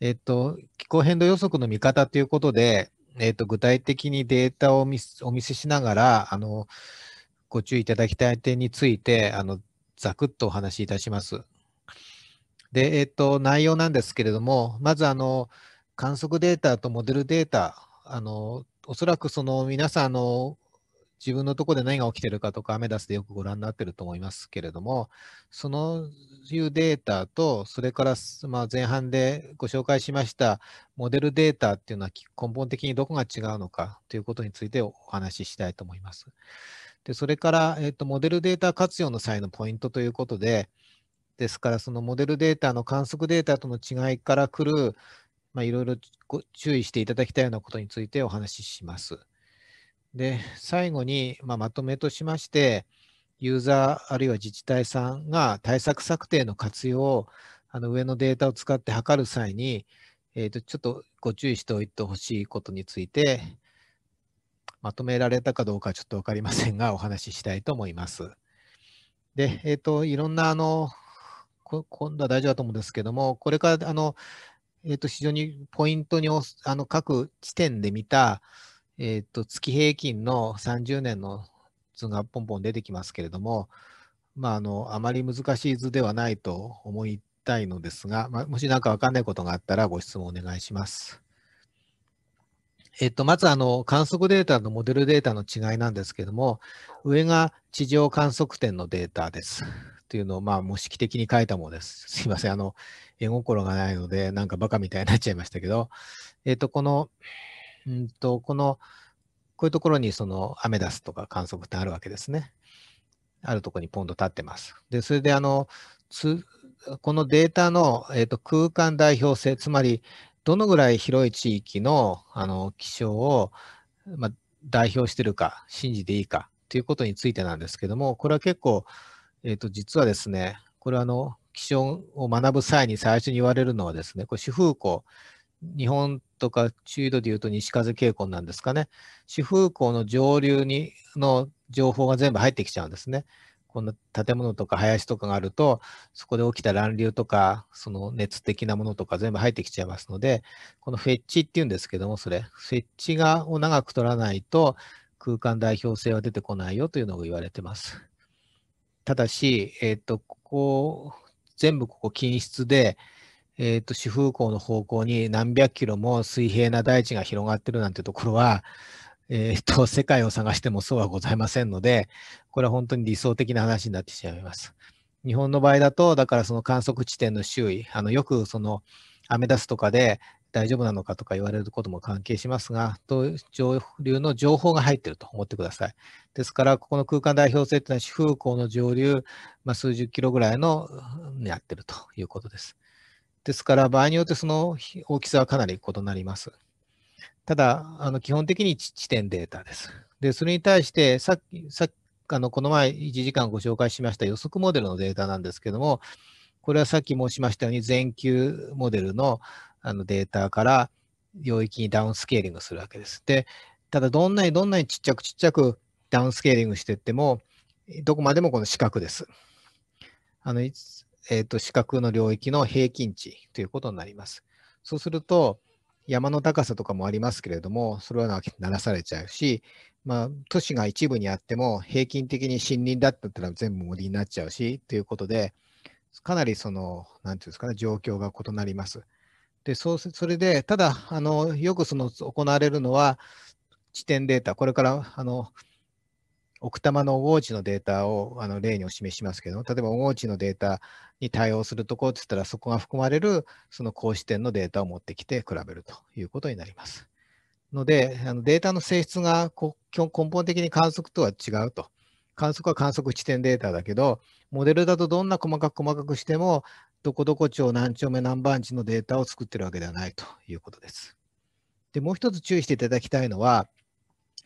えっと、気候変動予測の見方ということで、えっと、具体的にデータをお見せしながら、あの、ご注意いただきたい点について、あの、ざくっとお話しいたします。で、えっと、内容なんですけれども、まず、あの、観測データとモデルデータ、あの、おそらくその皆さん、あの、自分のところで何が起きてるかとか、アメダスでよくご覧になってると思いますけれども、そのいうデータと、それから、まあ、前半でご紹介しましたモデルデータっていうのは根本的にどこが違うのかということについてお話ししたいと思います。でそれから、えっと、モデルデータ活用の際のポイントということで、ですから、そのモデルデータの観測データとの違いから来る、まあ、いろいろ注意していただきたいようなことについてお話しします。で、最後に、まあ、まとめとしまして、ユーザーあるいは自治体さんが対策策定の活用をあの上のデータを使って測る際に、えー、とちょっとご注意しておいてほしいことについて、まとめられたかどうかちょっと分かりませんが、お話ししたいと思います。で、えっ、ー、と、いろんな、あの、今度は大丈夫だと思うんですけども、これから、あの、えっ、ー、と、非常にポイントにあの各地点で見た、えっ、ー、と、月平均の30年の図がポンポン出てきますけれども、まあ、あの、あまり難しい図ではないと思いたいのですが、まあ、もし何かわかんないことがあったらご質問お願いします。えっと、まずあの観測データとモデルデータの違いなんですけども、上が地上観測点のデータです。というのを、まあ、模式的に書いたものです。すいません。あの、絵心がないので、なんかバカみたいになっちゃいましたけど、えっと、この、うんと、この、こういうところにそのアメダスとか観測ってあるわけですね。あるところにポンと立ってます。で、それであの、つこのデータの、えーと、空間代表性、つまりどのぐらい広い地域のあの気象を、ま代表してるか、信じていいかということについてなんですけども、これは結構、えーと、実はですね、これはあの気象を学ぶ際に最初に言われるのはですね、これ主風光、日本とか中度でいうと西風傾向なんですかね、主風向の上流にの情報が全部入ってきちゃうんですね。こんな建物とか林とかがあると、そこで起きた乱流とか、その熱的なものとか全部入ってきちゃいますので、このフェッチっていうんですけども、それ、フェッチがを長く取らないと、空間代表性は出てこないよというのを言われてます。ただし、えっ、と、ここ、全部ここ均質で、えっ、ー、と、主風港の方向に何百キロも水平な大地が広がってるなんてところは、えっ、ー、と、世界を探してもそうはございませんので、これは本当に理想的な話になってしまいます。日本の場合だと、だからその観測地点の周囲、あの、よくその、アメダスとかで大丈夫なのかとか言われることも関係しますが、上流の情報が入っていると思ってください。ですから、ここの空間代表性というのは、主風港の上流、まあ、数十キロぐらいのになっているということです。ですから、場合によってその大きさはかなり異なります。ただ、あの基本的に地点データです。で、それに対してさっき、さっきあのこの前1時間ご紹介しました予測モデルのデータなんですけども、これはさっき申しましたように全球モデルのあのデータから領域にダウンスケーリングするわけです。で、ただどんなにどんなにちっちゃくちっちゃくダウンスケーリングしていっても、どこまでもこの四角です。あのえー、と、四角の領域の平均値ということになります。そうすると、山の高さとかもありますけれども、それはならされちゃうし、まあ、都市が一部にあっても、平均的に森林だったら全部森になっちゃうし、ということで、かなりその、なんていうんですかね、状況が異なります。で、そうそれで、ただ、あのよくその行われるのは、地点データ、これからあの奥多摩の大地のデータをあの例にお示しますけど例えば大地のデータに対応するところってったらそこが含まれるその格子点のデータを持ってきて比べるということになります。のであのデータの性質が根本的に観測とは違うと。観測は観測地点データだけどモデルだとどんな細かく細かくしてもどこどこ町何丁目何番地のデータを作ってるわけではないということです。でもう一つ注意していただきたいのは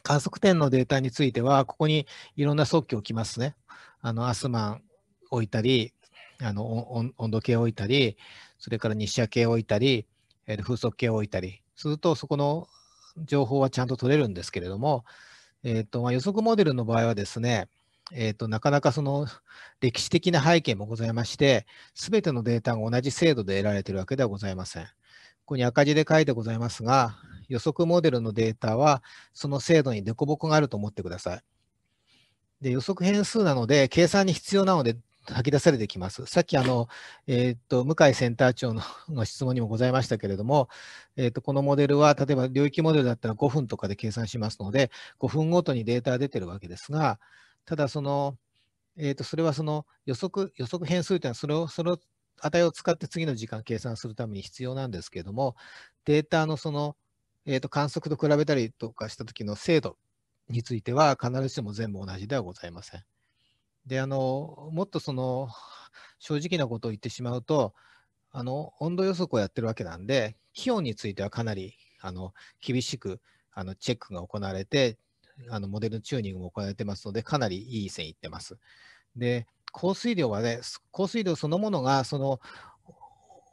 観測点のデータについては、ここにいろんな測器を置きますね。あの、アスマン置いたり、あの温度計置いたり、それから日射計置いたり、えー、風速計置いたりすると、そこの情報はちゃんと取れるんですけれども、えーとまあ、予測モデルの場合はですね、えーとなかなかその歴史的な背景もございまして、すべてのデータが同じ精度で得られているわけではございません。ここに赤字で書いてございますが、予測モデルのデータは、その精度に凸凹があると思ってください。で予測変数なので、計算に必要なので、吐き出されてきます。さっきあの、えー、っと向井センター長のの質問にもございましたけれども、えー、っとこのモデルは例えば領域モデルだったら5分とかで計算しますので5分ごとにデータが出てるわけですがただその、えー、っとそれはその予測予測変数というのはそれをその値を使って次の時間計算するために必要なんですけれども、データのその、えー、と観測と比べたりとかした時の精度については、必ずしも全部同じではございません。で、あの、もっとその、正直なことを言ってしまうと、あの、温度予測をやってるわけなんで、気温についてはかなり、あの、厳しく、あの、チェックが行われて、あの、モデルのチューニングも行われてますので、かなりいい線いってます。で、降水量はね、降水量そのものが、その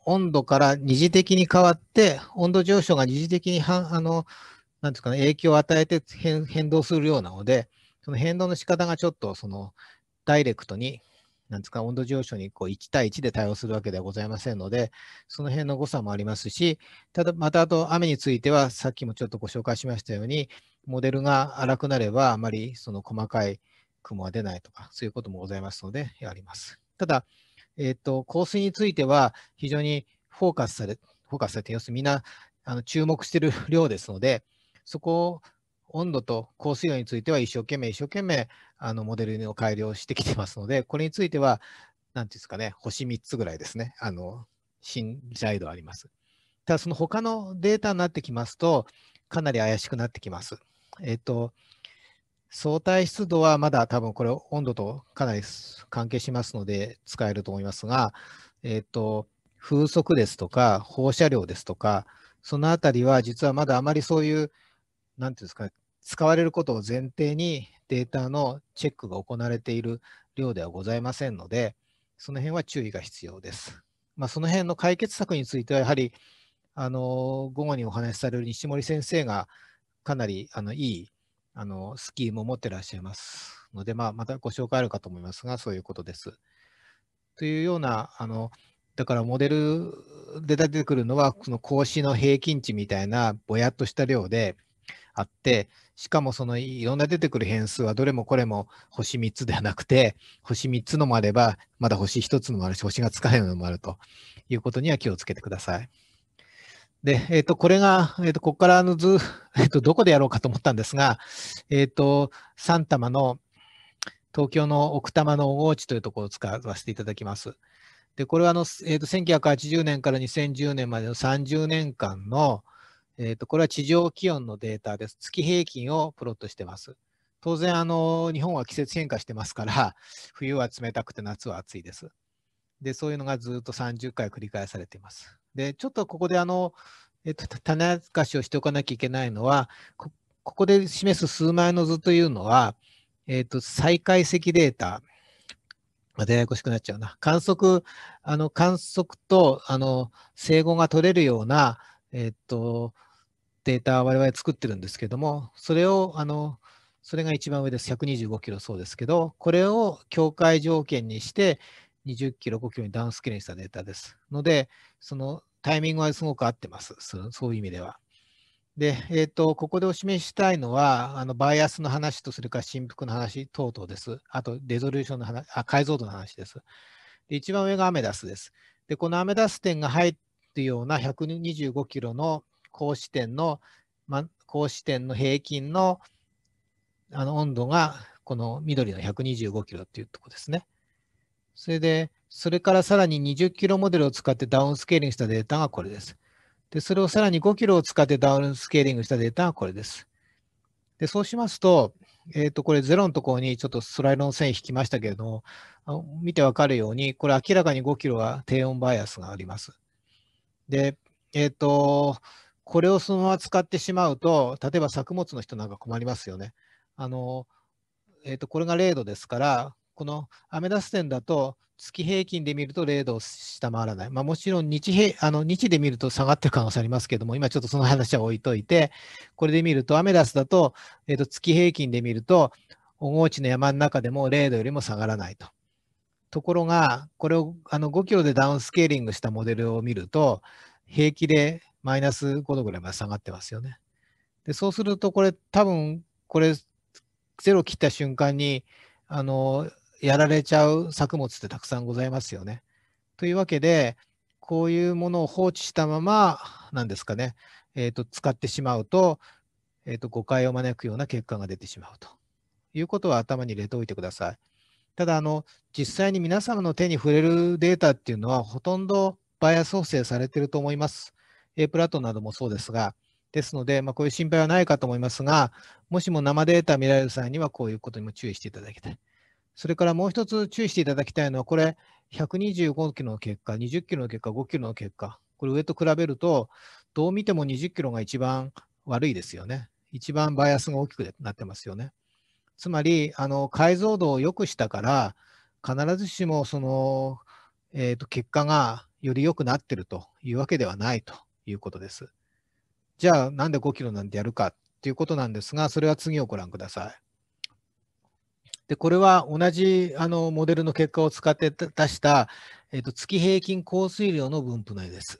温度から二次的に変わって、温度上昇が二次的にはあのなんですか、ね、影響を与えて変変動するようなので、その変動の仕方がちょっとそのダイレクトに、なんですか、温度上昇にこう1対1で対応するわけではございませんので、その辺の誤差もありますし、ただ、またあと雨については、さっきもちょっとご紹介しましたように、モデルが荒くなれば、あまりその細かい雲は出ないとか、そういうこともございますので、やります。ただ、えっ、ー、と、香水については、非常にフォーカスされ、フォーカスされて、要するにみんなあの注目している量ですので、そこを温度と降水量については一生懸命一生懸命あのモデルの改良してきてますので、これについては、なんていうんですかね、星3つぐらいですね、あの信頼度あります。ただ、その他のデータになってきますと、かなり怪しくなってきます。えっ、ー、と、相対湿度はまだ多分これ温度とかなり関係しますので使えると思いますが、えっ、ー、と、風速ですとか放射量ですとか、そのあたりは実はまだあまりそういう、なんていうんですか、使われることを前提にデータのチェックが行われている量ではございませんので、その辺は注意が必要です。まあ、その辺の解決策については、やはりあの午後にお話しされる西森先生がかなりあのいいあのスキームを持ってらっしゃいますので、まあ、またご紹介あるかと思いますが、そういうことです。というような、あのだからモデルで出てくるのは、その格子の平均値みたいなぼやっとした量であって、しかもそのいろんな出てくる変数はどれもこれも星3つではなくて、星3つのもあれば、まだ星1つのもあるし、星がつかないのもあるということには気をつけてください。で、えっ、ー、と、これが、えっ、ー、と、ここからの図、えっ、ー、と、どこでやろうかと思ったんですが、えっ、と、3玉の東京の奥多摩の大河内というところを使わせていただきます。で、これはあの、えっ、と、1980年から2010年までの30年間の、えっ、と、これは地上気温のデータです。月平均をプロットしてます。当然、あの、日本は季節変化してますから、冬は冷たくて夏は暑いです。で、そういうのがずっと30回繰り返されています。で、ちょっとここであの、えっと、種明かしをしておかなきゃいけないのは、ここで示す数枚の図というのは、えっと、再解析データ、またややこしくなっちゃうな。観測、あの、観測と、あの、整合が取れるような、えっと、データ我々作ってるんですけども、それを、あの、それが一番上です。125キロそうですけど、これを境界条件にして、20キロ、5キロにダウンスケールにしたデータです。ので、そのタイミングはすごく合ってます。そういう意味では。で、えーと、ここでお示ししたいのは、あのバイアスの話と、それから振幅の話等々です。あと、レゾリューションの話あ、解像度の話です。で一番上がアメダスです。で、このアメダス点が入るような125キロの格子点の、ま、格子点の平均のあの温度が、この緑の125キロっていうとこですね。それで、それからさらに2 0キロモデルを使ってダウンスケーリングしたデータがこれです。で、それをさらに5キロを使ってダウンスケーリングしたデータがこれです。で、そうしますと、えっ、ー、と、これ0のところにちょっとスライドの線引きましたけれども、見てわかるように、これ明らかに5キロは低温バイアスがあります。で、えっ、ー、と、これをそのまま使ってしまうと、例えば作物の人なんか困りますよね。あの、えっ、ー、と、これが0度ですから、このアメダス点だと月平均で見ると0度を下回らない。まあ、もちろん日平あの日で見ると下がってる可能性ありますけども、今ちょっとその話は置いといて、これで見ると、アメダスだと、えー、と月平均で見ると、小河内の山の中でも0度よりも下がらないと。ところが、これをあの5キロでダウンスケーリングしたモデルを見ると、平気でマイナス5度ぐらいまで下がってますよね。でそうすると、これ多分、これ、0ロ切った瞬間に、あのやられちゃう作物ってたくさんございますよね。というわけで、こういうものを放置したまま、なんですかね、えーと、使ってしまうと,、えーと、誤解を招くような結果が出てしまうということは頭に入れておいてください。ただあの、実際に皆様の手に触れるデータっていうのは、ほとんどバイアス補正されてると思います。A プラットなどもそうですが、ですので、まあ、こういう心配はないかと思いますが、もしも生データ見られる際には、こういうことにも注意していただきたい。それからもう一つ注意していただきたいのは、これ、125キロの結果、20キロの結果、5キロの結果、これ上と比べると、どう見ても20キロが一番悪いですよね。一番バイアスが大きくなってますよね。つまり、あの解像度を良くしたから、必ずしもその、えー、と結果がより良くなってるというわけではないということです。じゃあ、なんで5キロなんてやるかっていうことなんですが、それは次をご覧ください。で、これは同じあのモデルの結果を使って出した、えっと、月平均降水量の分布の絵です。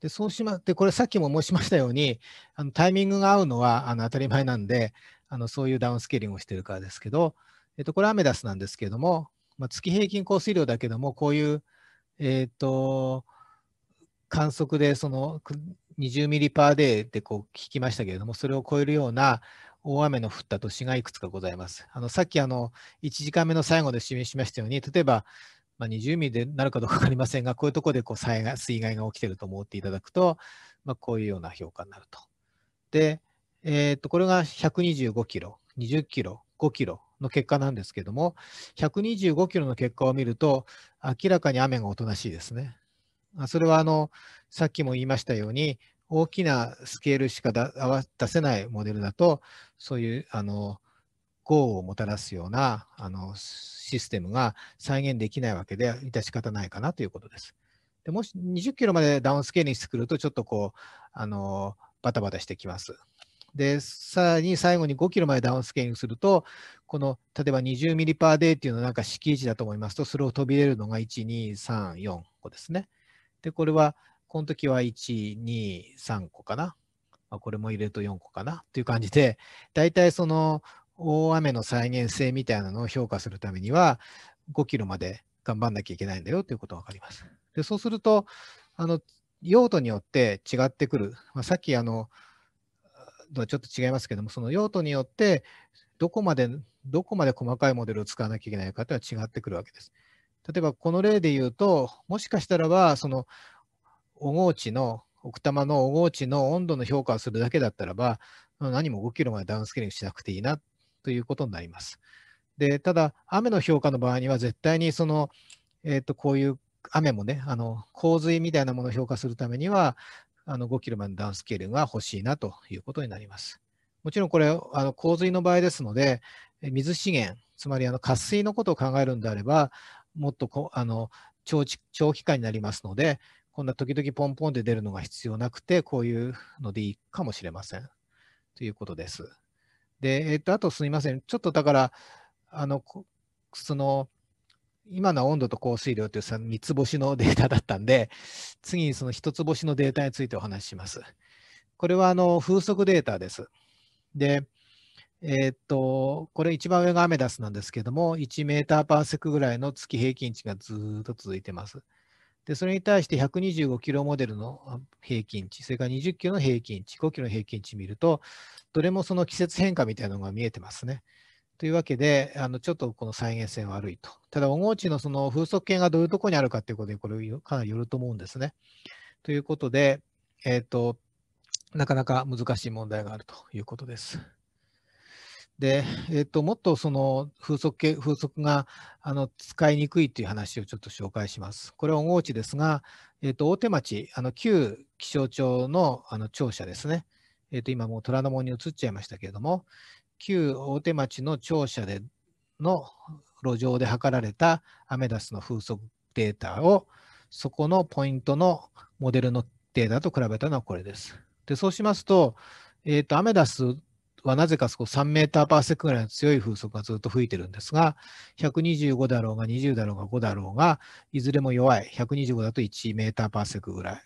で、そうしまって、これさっきも申しましたように、あのタイミングが合うのはあの当たり前なんで、あのそういうダウンスケーリングをしてるからですけど、えっと、これアメダスなんですけれども、まあ、月平均降水量だけども、こういう、えっと、観測でその20ミリパーデーってこう聞きましたけれども、それを超えるような大雨の降った年がいくつかございます。あのさっきあの1時間目の最後で示しましたように、例えば、まあ、20ミリでなるかどうか分かりませんが、こういうところでこう災害水害が起きていると思っていただくと、まあ、こういうような評価になると。で、えー、とこれが125キロ、20キロ、5キロの結果なんですけれども、125キロの結果を見ると、明らかに雨がおとなしいですね。それはあのさっきも言いましたように、大きなスケールしか出せないモデルだと、そういうあの業をもたらすようなあのシステムが再現できないわけで致し方ないかなということです。でもし20キロまでダウンスケールにしてくるとちょっとこうあのバタバタしてきます。で、さらに最後に5キロまでダウンスケーリングすると、この例えば20ミリパーデーっていうのはなんか敷地だと思いますと、それを飛び出るのが1、2、3、4個ですね。で、これは、この時は1、2、3個かな。まあ、これも入れると4個かなっていう感じで、大体その大雨の再現性みたいなのを評価するためには、5キロまで頑張んなきゃいけないんだよということが分かります。でそうすると、あの用途によって違ってくる、まあ、さっきあの、とはちょっと違いますけども、その用途によって、どこまで、どこまで細かいモデルを使わなきゃいけないかというのは違ってくるわけです。例えば、この例で言うと、もしかしたらば、その、小河内の奥多摩の大河内の温度の評価をするだけだったらば、何も5キロまでダウンスケーリングしなくていいなということになります。で、ただ、雨の評価の場合には、絶対にその、えっ、ー、と、こういう雨もね、あの、洪水みたいなものを評価するためには、あの5キロまでダウンスケーリングが欲しいなということになります。もちろんこれ、あの洪水の場合ですので、水資源、つまりあの渇水のことを考えるんであれば、もっとこあの長期間になりますので、こんな時々ポンポンで出るのが必要なくて、こういうのでいいかもしれません。ということです。で、えっと、あとすみません。ちょっとだから、あの、その、今の温度と降水量という3つ星のデータだったんで、次にその1つ星のデータについてお話しします。これはあの風速データです。で、えー、っと、これ一番上がアメダスなんですけども、1メーターパーセクぐらいの月平均値がずっと続いてます。で、それに対して125キロモデルの平均値、それから20キロの平均値、5キロの平均値見ると、どれもその季節変化みたいなのが見えてますね。というわけで、あのちょっとこの再現性悪いと。ただ、小河内のその風速計がどういうところにあるかということで、これかなりよると思うんですね。ということで、えっ、ー、と、なかなか難しい問題があるということです。で、えーと、もっとその風速計風速があの使いにくいという話をちょっと紹介します。これは内ですが、えーと、大手町、あの旧気象庁のあの庁舎ですね、えーと、今もう虎ノ門に移っちゃいましたけれども、旧大手町の庁舎での路上で測られたアメダスの風速データを、そこのポイントのモデルのデータと比べたのはこれです。でそうしますと、えーとアメダスはなぜかそこ3メーターパーセックぐらいの強い風速がずっと吹いてるんですが、125だろうが20だろうが5だろうが、いずれも弱い。125だと1メーターパーセックぐらい。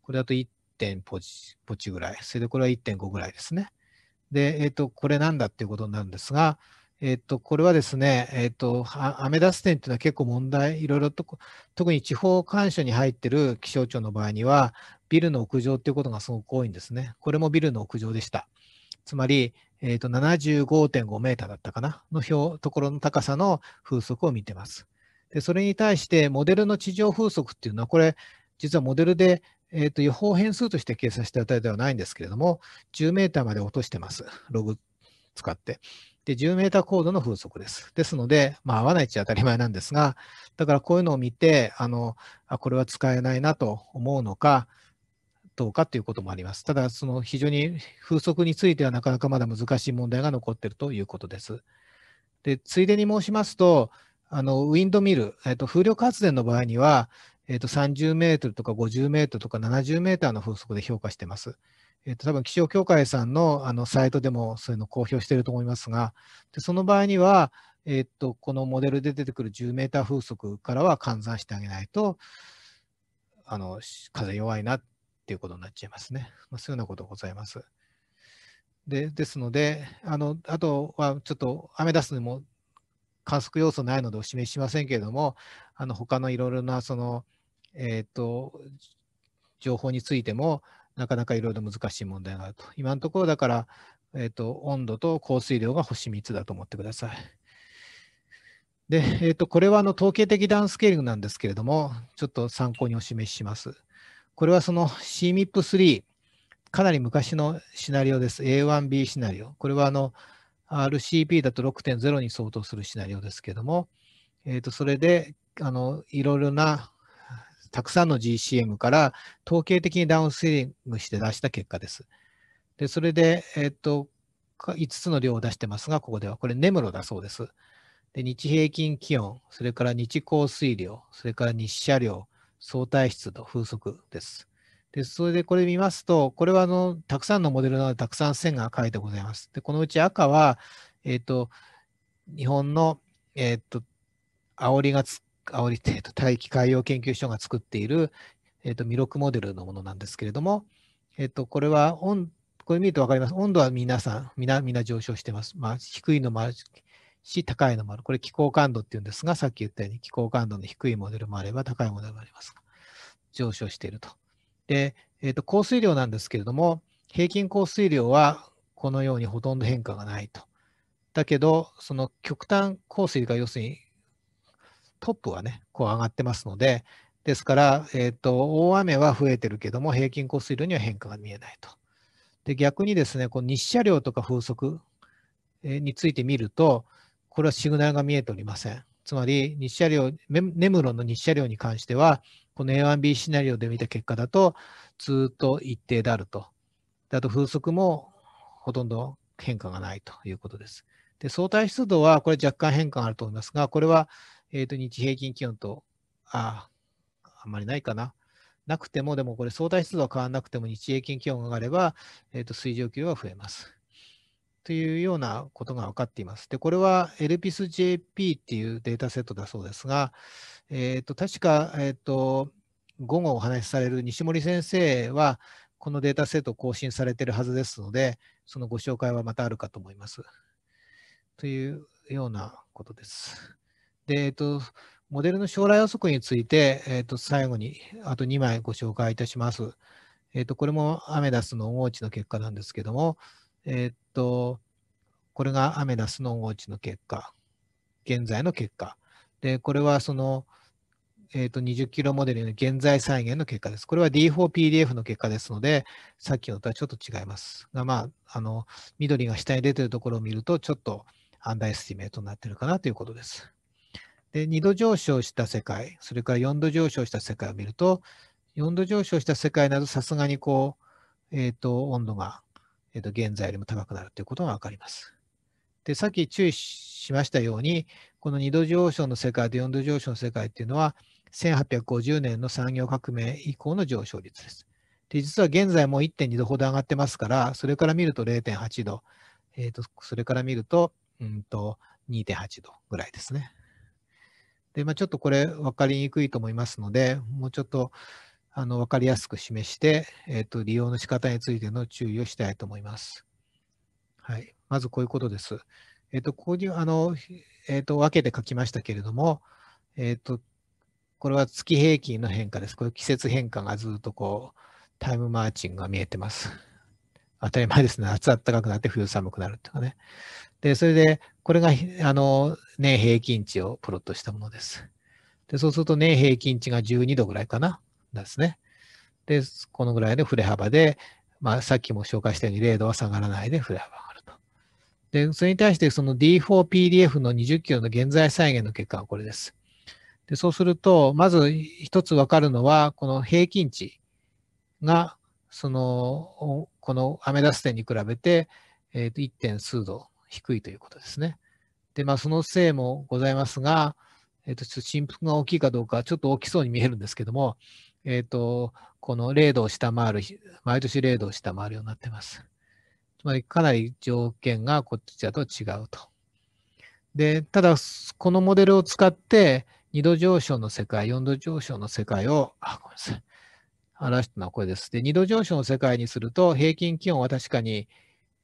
これだと1点ポチポチぐらい。それでこれは1.5ぐらいですね。で、えっ、ー、と、これなんだっていうことになるんですが、えっ、ー、と、これはですね、えっ、ー、と、アメダス点っていうのは結構問題、いろいろと、特に地方干渉に入ってる気象庁の場合には、ビルの屋上っていうことがすごく多いんですね。これもビルの屋上でした。つまり、えーと、75.5メーターだったかなの表ところの高さの風速を見てます。でそれに対してモデルの地上風速っていうのはこれ実はモデルで、えーと、と予報変数として計算した値ではないんですけれども10メーターまで落としてます。ログ使って。で、10メーター高度の風速です。ですので、まあ、合わないっちゃ当たり前なんですが、だからこういうのを見て、あの、あ、これは使えないなと思うのか、どうかということもあります。ただ、その非常に風速についてはなかなかまだ難しい問題が残っているということです。でついでに申しますと、あのウィンドミル、えっと、風力発電の場合には、えっと、30メートルとか50メートルとか70メーターの風速で評価してます。えっと、多分気象協会さんのあのサイトでもそういうの公表していると思いますが、でその場合には、えっと、このモデルで出てくる10メーター風速からは換算してあげないと、あの風弱いな、っていうことになっちゃいますね。まあ、そういうようなことございます。でですのであの、あとはちょっとアメダスにも観測要素ないのでお示ししませんけれども、あの他のいろいろなその、えーと、情報についても、なかなかいろいろ難しい問題があると。今のところ、だから、えーと、温度と降水量が星3つだと思ってください。で、えーと、とこれはあの統計的ダウンスケーリングなんですけれども、ちょっと参考にお示しします。これはその CMIP3、かなり昔のシナリオです。A1B シナリオ。これはあの RCP だと6.0に相当するシナリオですけども、えー、とそれであのいろいろなたくさんの GCM から統計的にダウンスイングして出した結果です。で、それで、えっ、ー、と、5つの量を出してますが、ここでは、これ、根室だそうです。で、日平均気温、それから日降水量、それから日射量、相対湿度、風速です。で、それでこれ見ますと、これはあの、たくさんのモデルなので、たくさん線が書いてございます。で、このうち赤は、えっ、ー、と、日本の、えっ、ー、と、おりがつ、あおりって、大気海洋研究所が作っている、えっ、ー、と、弥勒モデルのものなんですけれども、えっ、と、これは、温、これ見ると分かります。温度は皆さん、皆、皆上昇してます。まあ、低いのもあるし、高いのもある。これ、気候感度っていうんですが、さっき言ったように気候感度の低いモデルもあれば、高いモデルもありますが、上昇していると。で、えーと、降水量なんですけれども、平均降水量はこのようにほとんど変化がないと。だけど、その極端降水が要するにトップはね、こう上がってますので、ですから、えーと、大雨は増えてるけども、平均降水量には変化が見えないと。で逆にですね、この日射量とか風速について見ると、これはシグナルが見えておりません。つまり、日射量、ネムロの日射量に関しては、この A1B シナリオで見た結果だと、ずっと一定であると。あと風速もほとんど変化がないということです。で相対湿度は、これ若干変化があると思いますが、これは、えー、と日平均気温と、ああ、あんまりないかな。なくても、でもこれ相対湿度は変わらなくても日平均気温が上がれば、えー、と水蒸気量は増えます。というようなことが分かっています。で、これは LPISJP っていうデータセットだそうですが、えっ、ー、と、確か、えっ、ー、と、午後お話しされる西森先生は、このデータセットを更新されているはずですので、そのご紹介はまたあるかと思います。というようなことです。で、えっ、ー、と、モデルの将来予測について、えっ、と、最後にあと2枚ご紹介いたします。えっ、と、これもアメダスの大地の結果なんですけども、えっ、と、これがアメダスのォうチの結果、現在の結果。で、これはその、えっ、ー、と、20キロモデルの現在再現の結果です。これは D4PDF の結果ですので、さっきのとはちょっと違います。が、まあ、あの、緑が下に出てるところを見ると、ちょっとアンダーエスティメートになってるかなということです。で、2度上昇した世界、それから4度上昇した世界を見ると、4度上昇した世界などさすがにこう、えっ、ー、と、温度がえっと、現在よりも高くなるということがわかります。で、さっき注意しましたように、この2度上昇の世界と4度上昇の世界っていうのは、1850年の産業革命以降の上昇率です。で、実は現在も1.2度ほど上がってますから、それから見ると0.8度、えっ、ー、と、それから見ると、うんと、2.8度ぐらいですね。で、まあ、ちょっとこれ分かりにくいと思いますので、もうちょっとあの分かりやすく示して、えーと、利用の仕方についての注意をしたいと思います。はい、まずこういうことです。えっ、ー、と、ここにあの、えっ、ー、と分けて書きましたけれども、えっ、ー、と、これは月平均の変化です。これ季節変化がずっとこう、タイムマーチングが見えてます。当たり前ですね。夏暖かくなって冬寒くなるとかね。で、それで、これが、あの、年平均値をプロットしたものです。で、そうすると年平均値が12度ぐらいかな。ですね。で、このぐらいの振れ幅で、まあ、さっきも紹介したように0度は下がらないで振れ幅があると。で、それに対してその D4PDF の20キロの現在再現の結果はこれです。で、そうすると、まず一つわかるのは、この平均値が、その、このアメダス点に比べて、えっ、と、1. 点数度低いということですね。で、まあ、そのせいもございますが、えっ、と、振幅が大きいかどうか、ちょっと大きそうに見えるんですけども、えっ、ー、と、この0度を下回る、毎年0度を下回るようになってます。つまりかなり条件がこっちだと違うと。で、ただ、このモデルを使って、2度上昇の世界、4度上昇の世界を、あ、ごめんなさい。表したのはこれです。で、2度上昇の世界にすると、平均気温は確かに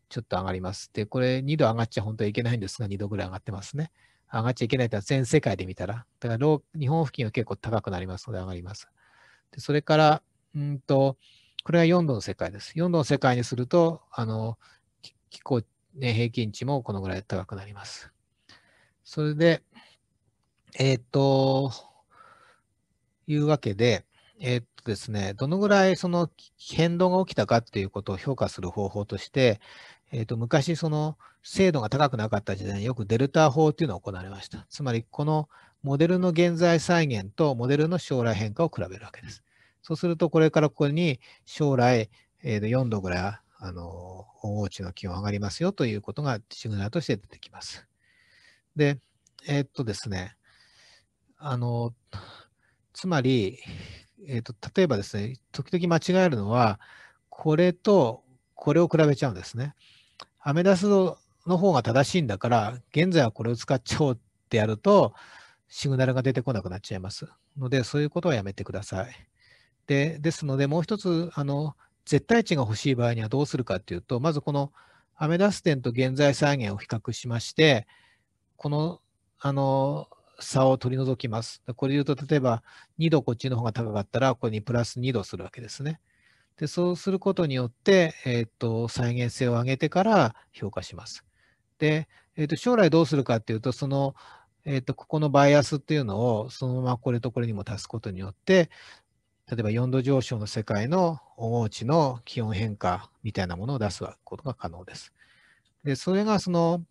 ちょっと上がります。で、これ2度上がっちゃ本当はいけないんですが、2度ぐらい上がってますね。上がっちゃいけないとは全世界で見たら。だから、日本付近は結構高くなりますので上がります。でそれから、うんと、これが4度の世界です。4度の世界にすると、あの、気候、ね、平均値もこのぐらい高くなります。それで、えっ、と、いうわけで、えっ、とですね、どのぐらいその変動が起きたかっていうことを評価する方法として、えっ、と、昔その精度が高くなかった時代によくデルタ法っていうのが行われました。つまり、このモデルの現在再現とモデルの将来変化を比べるわけです。そうすると、これからここに将来、えー、4度ぐらい、あの、温王地の気温上がりますよということがシグナルとして出てきます。で、えー、っとですね、あの、つまり、えー、っと、例えばですね、時々間違えるのは、これとこれを比べちゃうんですね。アメダスの方が正しいんだから、現在はこれを使っちゃおうってやると、シグナルが出てこなくなっちゃいますので、そういうことはやめてください。でですので、もう一つあの、絶対値が欲しい場合にはどうするかというと、まずこのアメダス点と現在再現を比較しまして、このあの差を取り除きます。これで言うと、例えば2度こっちの方が高かったら、これにプラス2度するわけですね。でそうすることによって、えーと、再現性を上げてから評価します。で、えーと、将来どうするかっていうと、そのえっ、ー、と、ここのバイアスっていうのを、そのままこれとこれにも足すことによって、例えば4度上昇の世界の大地の気温変化みたいなものを出すことが可能です。で、それがその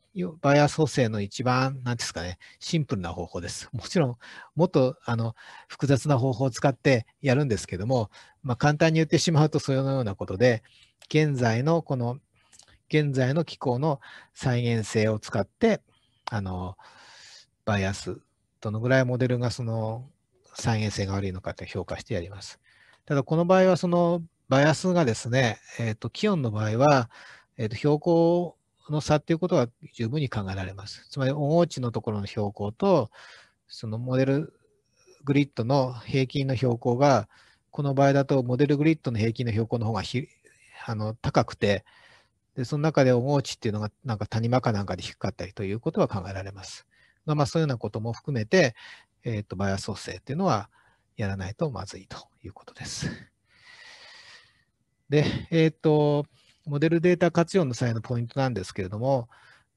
バイアス補正の一番、なんですかね、シンプルな方法です。もちろん、もっとあの複雑な方法を使ってやるんですけども、まあ、簡単に言ってしまうと、そのようなことで、現在のこの、現在の気候の再現性を使って、あの、バイアス、どのぐらいモデルがその再現性が悪いのかって評価してやります。ただこの場合はそのバイアスがですね、えっ、ー、と、気温の場合は、えっ、ー、と、標高の差っていうことは十分に考えられます。つまり、温号値のところの標高と、そのモデルグリッドの平均の標高が、この場合だとモデルグリッドの平均の標高の方がひあの高くて、でその中でお号値っていうのがなんか谷間かなんかで低かったりということは考えられます。まあ、そういうようなことも含めて、えっ、ー、と、バイアス補正っていうのはやらないとまずいということです。で、えっ、ー、と、モデルデータ活用の際のポイントなんですけれども、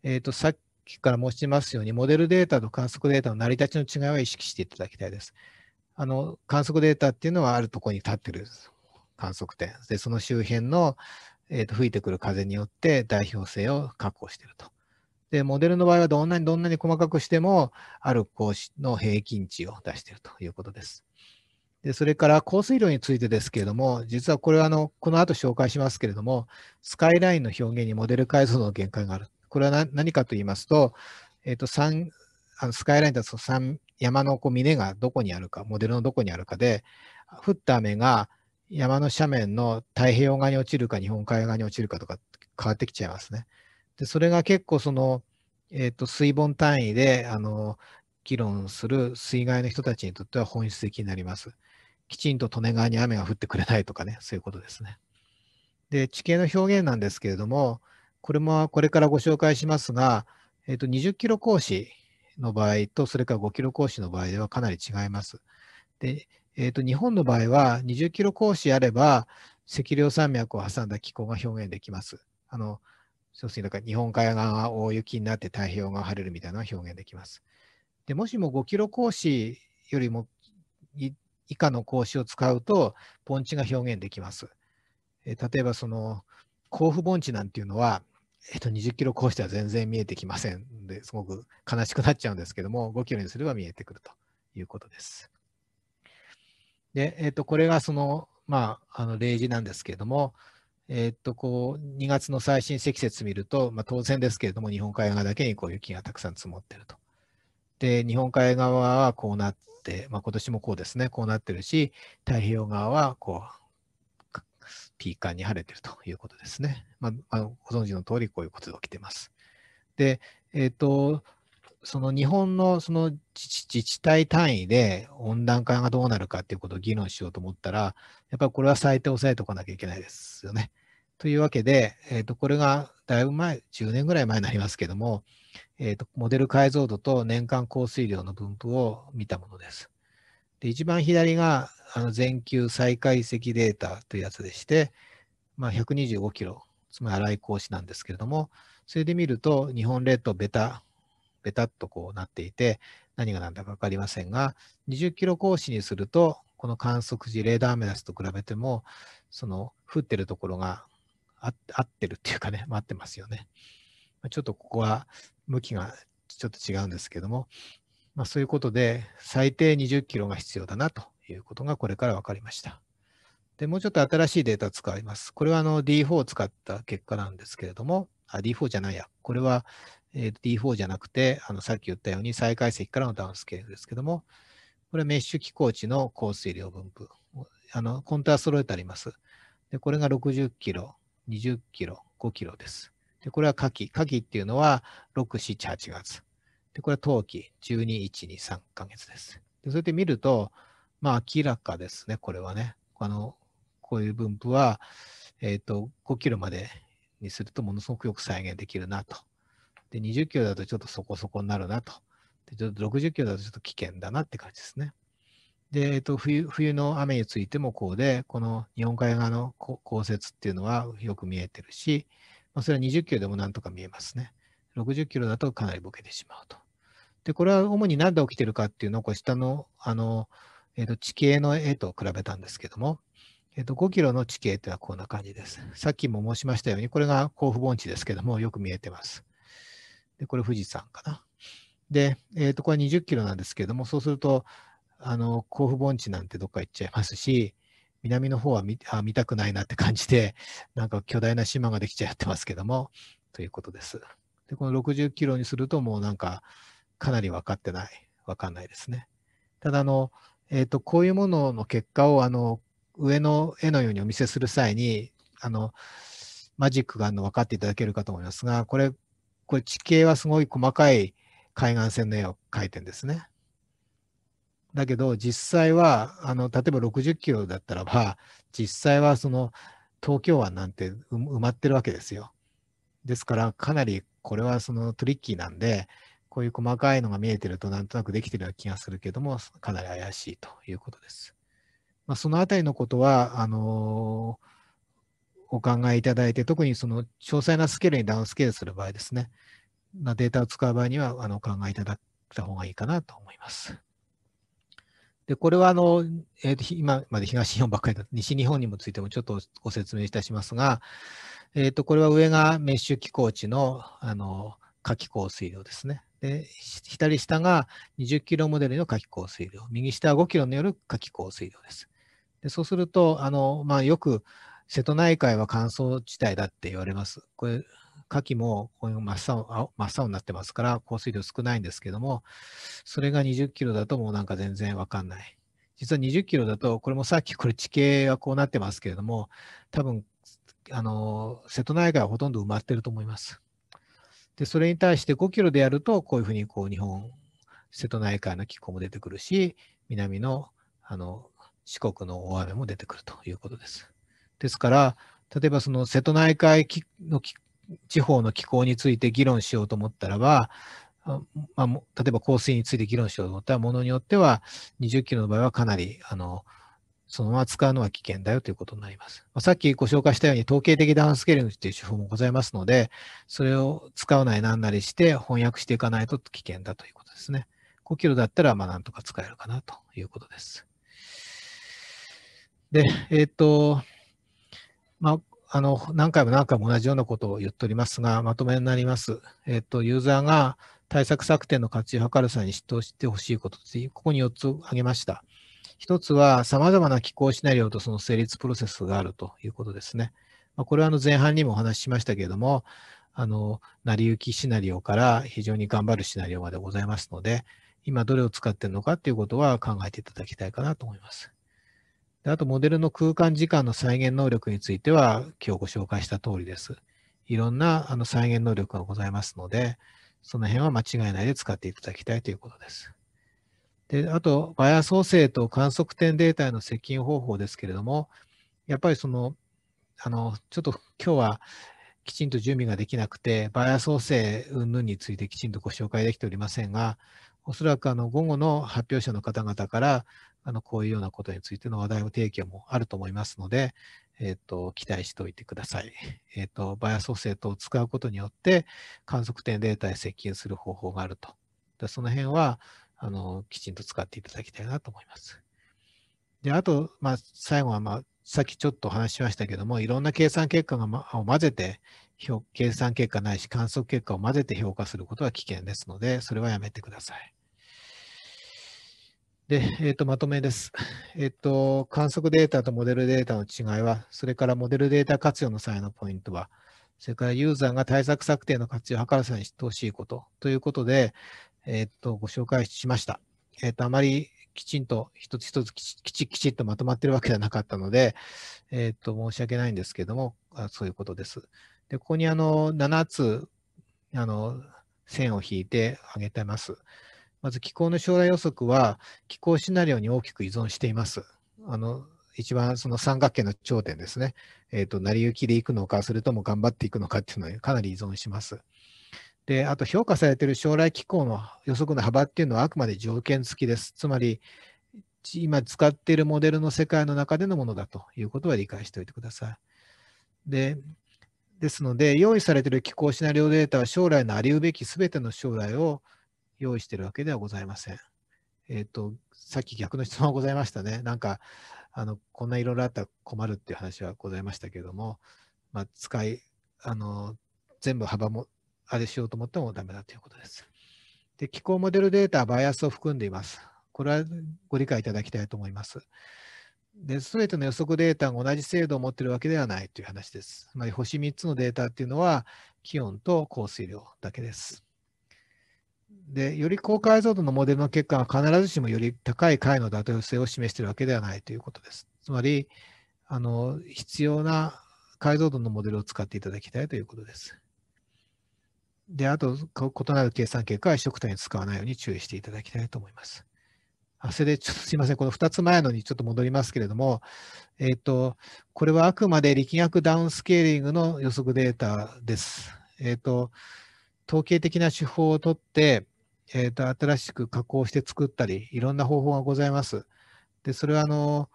えっ、ー、と、さっきから申しますように、モデルデータと観測データの成り立ちの違いは意識していただきたいです。あの、観測データっていうのはあるところに立ってる観測点。で、その周辺の、えーと、と吹いてくる風によって代表性を確保していると。で、モデルの場合はどんなにどんなに細かくしても、ある格子の平均値を出しているということです。で、それから降水量についてですけれども、実はこれはあの、この後紹介しますけれども、スカイラインの表現にモデル解像度の限界がある。これは何かと言いますと、えっ、ー、と、3、あのスカイラインだと3、山のこう峰がどこにあるか、モデルのどこにあるかで、降った雨が山の斜面の太平洋側に落ちるか、日本海側に落ちるかとか変わってきちゃいますね。で、それが結構その、えっ、ー、と、水盆単位で、あの、議論する水害の人たちにとっては本質的になります。きちんと利根川に雨が降ってくれないとかね、そういうことですね。で、地形の表現なんですけれども、これもこれからご紹介しますが、えっ、ー、と、20キロ講師の場合と、それから5キロ講師の場合ではかなり違います。で、えっ、ー、と、日本の場合は20キロ講師あれば、赤稜山脈を挟んだ気候が表現できます。あの、そうす日本海側が大雪になって太平洋側晴れるみたいな表現できます。でもしも5キロ格子よりも以下の格子を使うと盆地が表現できます。え例えばその甲府盆地なんていうのは、えっと、20キロ格子では全然見えてきませんですごく悲しくなっちゃうんですけども5キロにすれば見えてくるということです。で、えっと、これがその、まあ、あの例示なんですけれども、えー、っとこう2月の最新積雪見ると、まあ、当然ですけれども、日本海側だけにこう雪がたくさん積もってると。で、日本海側はこうなって、まあ、今年もこうですね、こうなってるし、太平洋側はこう、ピーカーに晴れてるということですね。まあ、まあ、ご存知の通り、こういうことが起きてます。で、えー、っと、その日本のその自治体単位で温暖化がどうなるかっていうことを議論しようと思ったら、やっぱりこれは最低抑えておかなきゃいけないですよね。というわけで、えー、とこれがだいぶ前、10年ぐらい前になりますけども、えー、とモデル解像度と年間降水量の分布を見たものです。で一番左があの全球再解析データというやつでして、まあ、125キロ、つまり荒い格子なんですけれども、それで見ると日本列島ベタ、ベタっとこうなっていて、何が何だか分かりませんが、20キロ格子にすると、この観測時、レーダーメダスと比べても、その降ってるところが合ってるっていうかね、合 ってますよね。ちょっとここは向きがちょっと違うんですけども、まあ、そういうことで最低20キロが必要だなということがこれから分かりました。で、もうちょっと新しいデータを使います。これはあの D4 を使った結果なんですけれども、あ、D4 じゃないや。これは D4 じゃなくて、あのさっき言ったように再解析からのダウンスケールですけども、これはメッシュ気候値の降水量分布。あの、コンタは揃えてあります。で、これが60キロ。20キロ、5キロです。で、これは夏季。夏季っていうのは6、7、8月。で、これは冬季、12、1、2、3ヶ月です。で、それで見ると、まあ明らかですね、これはね。あの、こういう分布は、えっ、ー、と、5キロまでにするとものすごくよく再現できるなと。で、20キロだとちょっとそこそこになるなと。で、ちょっと60キロだとちょっと危険だなって感じですね。で、えっと、冬冬の雨についてもこうで、この日本海側の降雪っていうのはよく見えてるし、まあ、それは20キロでもなんとか見えますね。60キロだとかなりボケてしまうと。で、これは主に何で起きてるかっていうのを、こう下の、あの、えっ、ー、と、地形の絵と比べたんですけども、えっ、ー、と、5キロの地形っていうのはこんな感じです。さっきも申しましたように、これが甲府盆地ですけども、よく見えてます。で、これ富士山かな。で、えっ、ー、と、これ20キロなんですけども、そうすると、あの、甲府盆地なんてどっか行っちゃいますし、南の方は見あ見たくないなって感じで、なんか巨大な島ができちゃってますけども、ということです。で、この60キロにするともうなんか、かなり分かってない、分かんないですね。ただ、あの、えっ、ー、と、こういうものの結果を、あの、上の絵のようにお見せする際に、あの、マジックがあるの分かっていただけるかと思いますが、これ、これ地形はすごい細かい海岸線の絵を描いてるんですね。だけど、実際は、あの、例えば60キロだったらば、実際はその、東京湾なんて埋まってるわけですよ。ですから、かなりこれはそのトリッキーなんで、こういう細かいのが見えてるとなんとなくできてるような気がするけども、かなり怪しいということです。まあ、そのあたりのことは、あのー、お考えいただいて、特にその詳細なスケールにダウンスケールする場合ですね、データを使う場合には、あの、お考えいただいた方がいいかなと思います。で、これはあの、えー、と今まで東日本ばっかりだ西日本にもついてもちょっとご説明いたしますが、えー、とこれは上がメッシュ気候地のあの夏季降水量ですね。で、左下が20キロモデルの夏季降水量、右下は5キロによる夏季降水量です。でそうすると、あのまあ、よく瀬戸内海は乾燥地帯だって言われます。これ牡蠣もこういう真っ青真っ青になってますから、降水量少ないんですけども、それが20キロだともうなんか全然わかんない。実は20キロだと、これもさっきこれ地形はこうなってますけれども、多分、あの、瀬戸内海はほとんど埋まってると思います。で、それに対して5キロでやると、こういうふうにこう日本、瀬戸内海の気候も出てくるし、南のあの四国の大雨も出てくるということです。ですから、例えばその瀬戸内海の地方の気候について議論しようと思ったらば、まあ、例えば降水について議論しようと思ったら、ものによっては20キロの場合はかなり、あの、そのまま使うのは危険だよということになります。まあ、さっきご紹介したように統計的ダウンスケーリングという手法もございますので、それを使うなりなんなりして翻訳していかないと危険だということですね。5キロだったら、まあなんとか使えるかなということです。で、えっ、ー、と、まあ、あの、何回も何回も同じようなことを言っておりますが、まとめになります。えっと、ユーザーが対策策定の活用を図る際に知ってしてほしいこといここに4つ挙げました。1つは、様々な機構シナリオとその成立プロセスがあるということですね。まあ、これはあの前半にもお話ししましたけれども、あの、成り行きシナリオから非常に頑張るシナリオまでございますので、今どれを使っているのかということは考えていただきたいかなと思います。であと、モデルの空間時間の再現能力については、今日ご紹介した通りです。いろんなあの再現能力がございますので、その辺は間違いないで使っていただきたいということです。で、あと、バイア創生と観測点データへの接近方法ですけれども、やっぱりその、あの、ちょっと今日はきちんと準備ができなくて、バイア創生云々についてきちんとご紹介できておりませんが、おそらくあの午後の発表者の方々から、あの、こういうようなことについての話題を提供もあると思いますので、えっ、ー、と、期待しておいてください。えっ、ー、と、バイアソーセートを使うことによって、観測点データへ接近する方法があると。でその辺は、あの、きちんと使っていただきたいなと思います。で、あと、まあ、最後は、まあ、さっきちょっと話しましたけども、いろんな計算結果が、ま、を混ぜて、計算結果ないし観測結果を混ぜて評価することは危険ですので、それはやめてください。で、えー、とまとめです、えーと。観測データとモデルデータの違いは、それからモデルデータ活用の際のポイントは、それからユーザーが対策策定の活用を図ら際に知ってほしいことということで、えー、とご紹介しました。えー、とあまりきちんと一つ一つきちきちっとまとまってるわけではなかったので、えー、と申し訳ないんですけども、あそういうことです。でここにあの7つあの線を引いてあげてます。まず気候の将来予測は気候シナリオに大きく依存しています。あの一番その三角形の頂点ですね、えーと、成り行きでいくのか、それとも頑張っていくのかっていうのはかなり依存します。で、あと評価されている将来気候の予測の幅っていうのはあくまで条件付きです。つまり、今使っているモデルの世界の中でのものだということは理解しておいてください。で、ですので、用意されている気候シナリオデータは将来のありうべきすべての将来を用意してるわけではございません。えっ、ー、と、さっき逆の質問ございましたね。なんか、あの、こんないろいろあったら困るっていう話はございましたけれども、まあ、使い、あの、全部幅も、あれしようと思ってもダメだということです。で、気候モデルデータはバイアスを含んでいます。これはご理解いただきたいと思います。で、すべての予測データが同じ精度を持っているわけではないという話です。つまり、星3つのデータっていうのは、気温と降水量だけです。で、より高解像度のモデルの結果は必ずしもより高い解の妥当性を示しているわけではないということです。つまり、あの必要な解像度のモデルを使っていただきたいということです。で、あと、異なる計算結果は一色体に使わないように注意していただきたいと思います。あそれで、ちょっと すいません、この2つ前のにちょっと戻りますけれども、えっ、ー、と、これはあくまで力学ダウンスケーリングの予測データです。えっ、ー、と、統計的な手法をとって、えーと、新しく加工して作ったり、いろんな方法がございます。で、それはあの、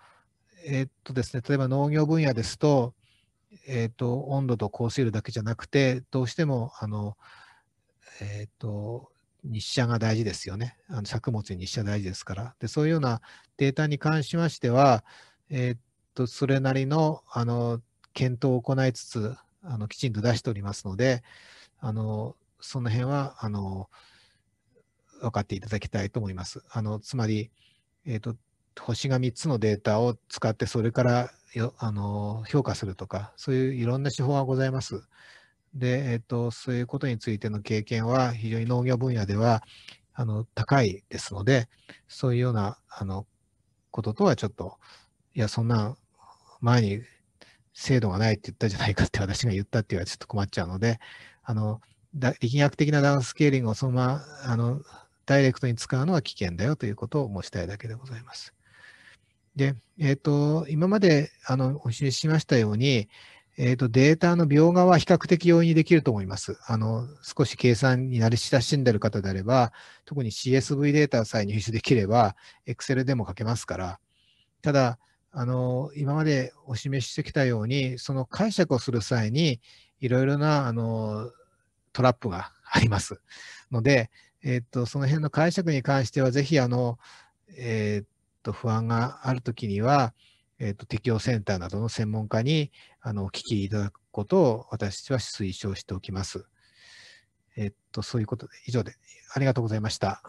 えっ、ー、とですね、例えば農業分野ですと、えっ、ー、と、温度と降水量だけじゃなくて、どうしても、あの、えっ、ー、と、日射が大事ですよね。あの作物に日射大事ですから。で、そういうようなデータに関しましては、えっと、それなりの、あの、検討を行いつつ、あの、きちんと出しておりますので、あの、その辺は、あの、分かっていただきたいと思います。あのつまり、えーと、星が3つのデータを使ってそれからよあの評価するとか、そういういろんな手法がございます。で、えーと、そういうことについての経験は非常に農業分野ではあの高いですので、そういうようなあのこととはちょっと、いや、そんな前に制度がないって言ったじゃないかって私が言ったっていうのはちょっと困っちゃうので、あの力学的なダウンスケーリングをそのままあのダイレクトに使うのは危険だよということを申したいだけでございます。で、えっ、ー、と、今まであのお示ししましたように、えっ、ー、と、データの描画は比較的容易にできると思います。あの、少し計算に慣れ親しんでる方であれば、特に CSV データさえ入手できれば、Excel でも書けますから、ただ、あの、今までお示ししてきたように、その解釈をする際に、いろいろな、あの、トラップがありますので、えっと、その辺の解釈に関しては、ぜひ、あの、えっと、不安があるときには、えっと、適用センターなどの専門家に、あの、お聞きいただくことを、私は推奨しておきます。えっと、そういうことで、以上で、ありがとうございました。